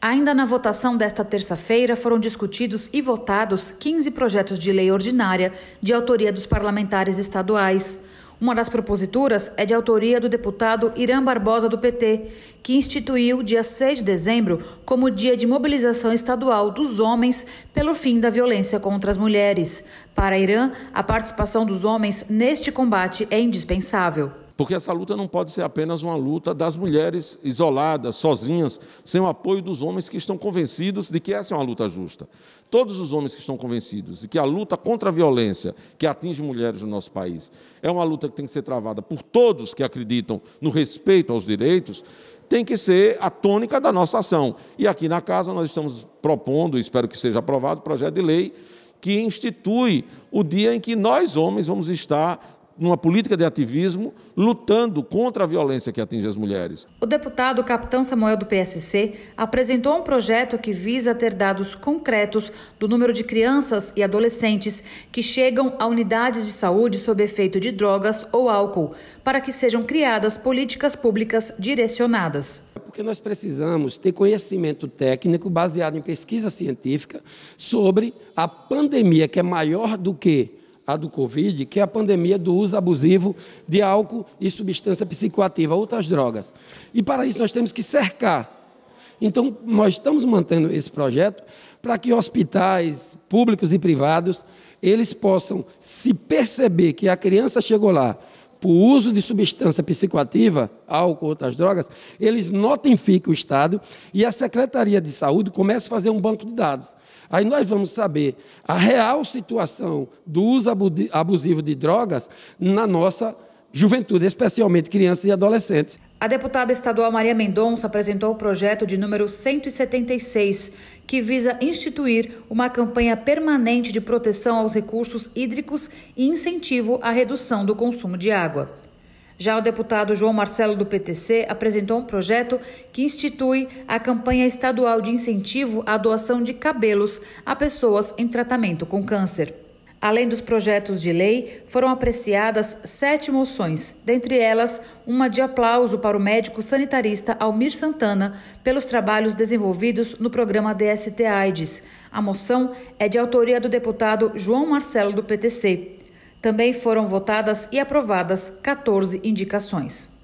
Ainda na votação desta terça-feira, foram discutidos e votados 15 projetos de lei ordinária de autoria dos parlamentares estaduais. Uma das proposituras é de autoria do deputado Irã Barbosa, do PT, que instituiu dia 6 de dezembro como dia de mobilização estadual dos homens pelo fim da violência contra as mulheres. Para Irã, a participação dos homens neste combate é indispensável. Porque essa luta não pode ser apenas uma luta das mulheres isoladas, sozinhas, sem o apoio dos homens que estão convencidos de que essa é uma luta justa. Todos os homens que estão convencidos de que a luta contra a violência que atinge mulheres no nosso país é uma luta que tem que ser travada por todos que acreditam no respeito aos direitos, tem que ser a tônica da nossa ação. E aqui na casa nós estamos propondo, espero que seja aprovado, o projeto de lei que institui o dia em que nós, homens, vamos estar numa política de ativismo, lutando contra a violência que atinge as mulheres. O deputado Capitão Samuel do PSC apresentou um projeto que visa ter dados concretos do número de crianças e adolescentes que chegam a unidades de saúde sob efeito de drogas ou álcool, para que sejam criadas políticas públicas direcionadas. É porque nós precisamos ter conhecimento técnico baseado em pesquisa científica sobre a pandemia que é maior do que a do Covid, que é a pandemia do uso abusivo de álcool e substância psicoativa, outras drogas. E para isso nós temos que cercar. Então, nós estamos mantendo esse projeto para que hospitais públicos e privados eles possam se perceber que a criança chegou lá por uso de substância psicoativa, álcool, outras drogas, eles notificam o Estado e a Secretaria de Saúde começa a fazer um banco de dados. Aí nós vamos saber a real situação do uso abusivo de drogas na nossa juventude, especialmente crianças e adolescentes. A deputada estadual Maria Mendonça apresentou o projeto de número 176, que visa instituir uma campanha permanente de proteção aos recursos hídricos e incentivo à redução do consumo de água. Já o deputado João Marcelo do PTC apresentou um projeto que institui a campanha estadual de incentivo à doação de cabelos a pessoas em tratamento com câncer. Além dos projetos de lei, foram apreciadas sete moções, dentre elas uma de aplauso para o médico sanitarista Almir Santana pelos trabalhos desenvolvidos no programa DST-AIDS. A moção é de autoria do deputado João Marcelo do PTC. Também foram votadas e aprovadas 14 indicações.